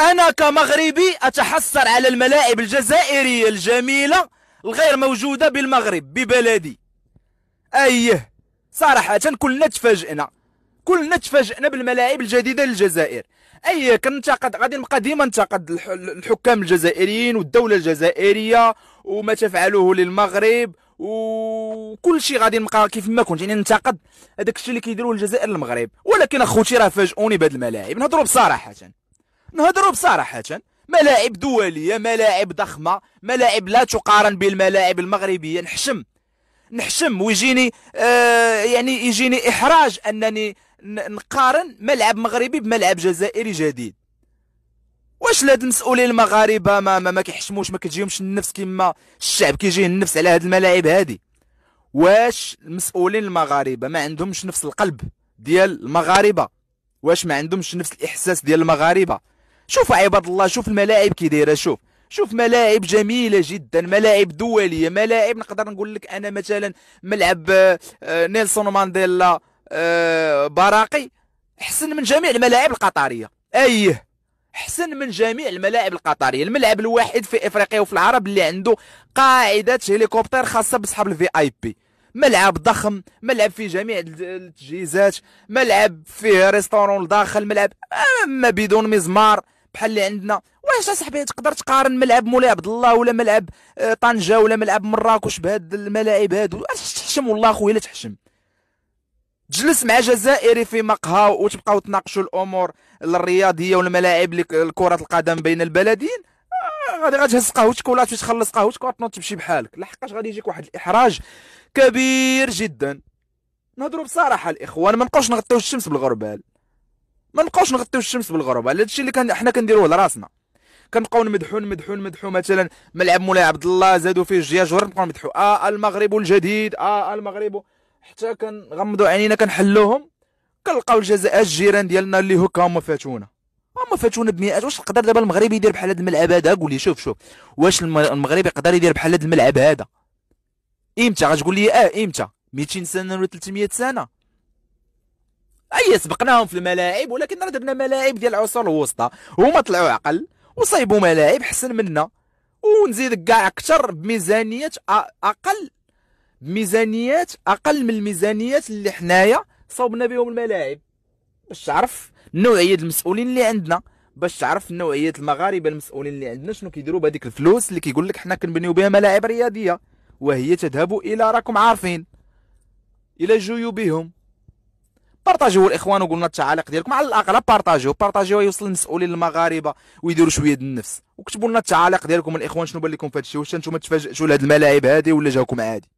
أنا كمغربي أتحسر على الملاعب الجزائرية الجميلة الغير موجودة بالمغرب ببلدي أيه صراحة كلنا تفاجئنا كلنا تفاجئنا بالملاعب الجديدة للجزائر أيه كننتقد غادي نبقى ديما ننتقد الحكام الجزائريين والدولة الجزائرية وما تفعله للمغرب وكل شيء غادي نبقى كيف ما كنت يعني ننتقد هذاك الشيء اللي كيديروه الجزائر المغرب ولكن اخوتي راه فاجئوني بهاد الملاعب نهضروا بصراحه نهضروا بصراحة ملاعب دولية ملاعب ضخمة ملاعب لا تقارن بالملاعب المغربية نحشم نحشم ويجيني آه يعني يجيني إحراج أنني نقارن ملعب مغربي بملعب جزائري جديد واش لا المسؤولين المغاربه ما ما, ما كيحشموش ما كتجيهمش النفس كما الشعب كيجيه النفس على هاد الملاعب هادي واش المسؤولين المغاربه ما عندهمش نفس القلب ديال المغاربه واش ما عندهمش نفس الاحساس ديال المغاربه شوف عباد الله شوف الملاعب كي دايره شوف شوف ملاعب جميلة جدا ملاعب دولية ملاعب نقدر نقول لك أنا مثلا ملعب آه، نيلسون مانديلا آه، براقي احسن من جميع الملاعب القطرية أيه احسن من جميع الملاعب القطريه الملعب الوحيد في افريقيا وفي العرب اللي عنده قاعده هليكوبتر خاصه بصحاب الفي اي بي ملعب ضخم ملعب فيه جميع التجهيزات ملعب فيه ريستورون داخل ملعب اما بدون مزمار بحال اللي عندنا واش اصاحبي تقدر تقارن ملعب مولاي عبد الله ولا ملعب آه، طنجه ولا ملعب مراكش بهاد الملاعب هادو تحشم والله خويا لا تحشم تجلس مع جزائري في مقهى وتبقاو تناقشوا الامور الرياضيه والملاعب لكره القدم بين البلدين آه، غادي غتهز قهوتك ولا تخلص قهوتك وتنوض تمشي بحالك لحقاش غادي يجيك واحد الاحراج كبير جدا نهضروا بصراحه الاخوان ما نبقاوش نغطيو الشمس بالغربال ما نبقاوش نغطيو الشمس بالغرب هذا الشيء اللي كان حنا كنديروه لراسنا كنبقاو نمدحو نمدحو نمدحو مثلا ملعب مولاي عبد الله زادوا فيه الجياجور نبقاو نمدحو اه المغرب الجديد اه المغرب حتى كنغمضوا عينينا كنحلوهم كنلقاو الجزائر الجيران ديالنا اللي هكا هما فاتونا هما فاتونا بمئات واش يقدر دابا المغرب يدير بحال هذا الملعب هذا قول لي شوف شوف واش المغرب يقدر يدير بحال هذا الملعب هذا امتى غتقول لي اه امتى 200 سنه ولا 300 سنه اي سبقناهم في الملاعب ولكن راه درنا ملاعب ديال العصور الوسطى هما طلعوا عقل وصايبوا ملاعب حسن منا ونزيد كاع اكثر بميزانيات اقل بميزانيات اقل من الميزانيات اللي حنايا صوبنا بهم الملاعب باش تعرف نوعيه المسؤولين اللي عندنا باش تعرف نوعيه المغاربه المسؤولين اللي عندنا شنو كيديروا بهذيك الفلوس اللي كيقول لك حنا كنبنيو بها ملاعب رياضيه وهي تذهب الى راكم عارفين الى جيوبهم بارطاجيو الاخوان وقلنا التعاليق ديالكم على الاقل بارطاجيو بارطاجيو يوصل المسؤولين المغاربه ويديروا شويه ديال النفس وكتبوا لنا التعاليق ديالكم الاخوان شنو بان لكم في هذا الشيء واش انتم تفاجئتوا لهاد الملاعب هذه ولا جاكم عادي